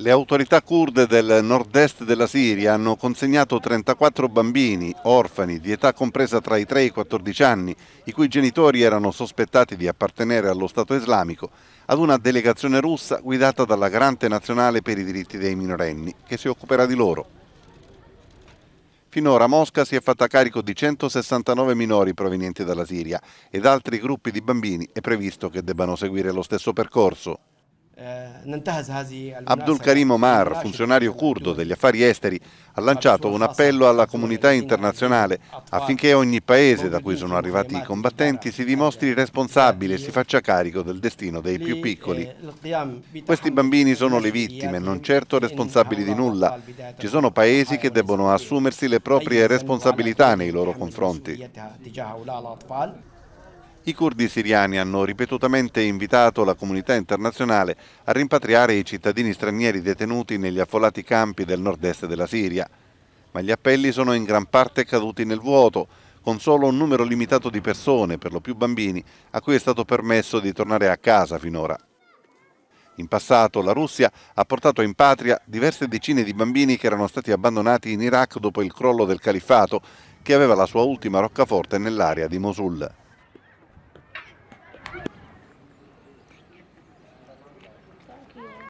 Le autorità kurde del nord-est della Siria hanno consegnato 34 bambini, orfani, di età compresa tra i 3 e i 14 anni, i cui genitori erano sospettati di appartenere allo Stato islamico, ad una delegazione russa guidata dalla Garante nazionale per i diritti dei minorenni, che si occuperà di loro. Finora Mosca si è fatta carico di 169 minori provenienti dalla Siria ed altri gruppi di bambini è previsto che debbano seguire lo stesso percorso. Abdul Karim Omar, funzionario curdo degli affari esteri, ha lanciato un appello alla comunità internazionale affinché ogni paese da cui sono arrivati i combattenti si dimostri responsabile e si faccia carico del destino dei più piccoli. Questi bambini sono le vittime, non certo responsabili di nulla. Ci sono paesi che debbono assumersi le proprie responsabilità nei loro confronti i curdi siriani hanno ripetutamente invitato la comunità internazionale a rimpatriare i cittadini stranieri detenuti negli affollati campi del nord-est della Siria. Ma gli appelli sono in gran parte caduti nel vuoto, con solo un numero limitato di persone, per lo più bambini, a cui è stato permesso di tornare a casa finora. In passato la Russia ha portato in patria diverse decine di bambini che erano stati abbandonati in Iraq dopo il crollo del califfato, che aveva la sua ultima roccaforte nell'area di Mosul.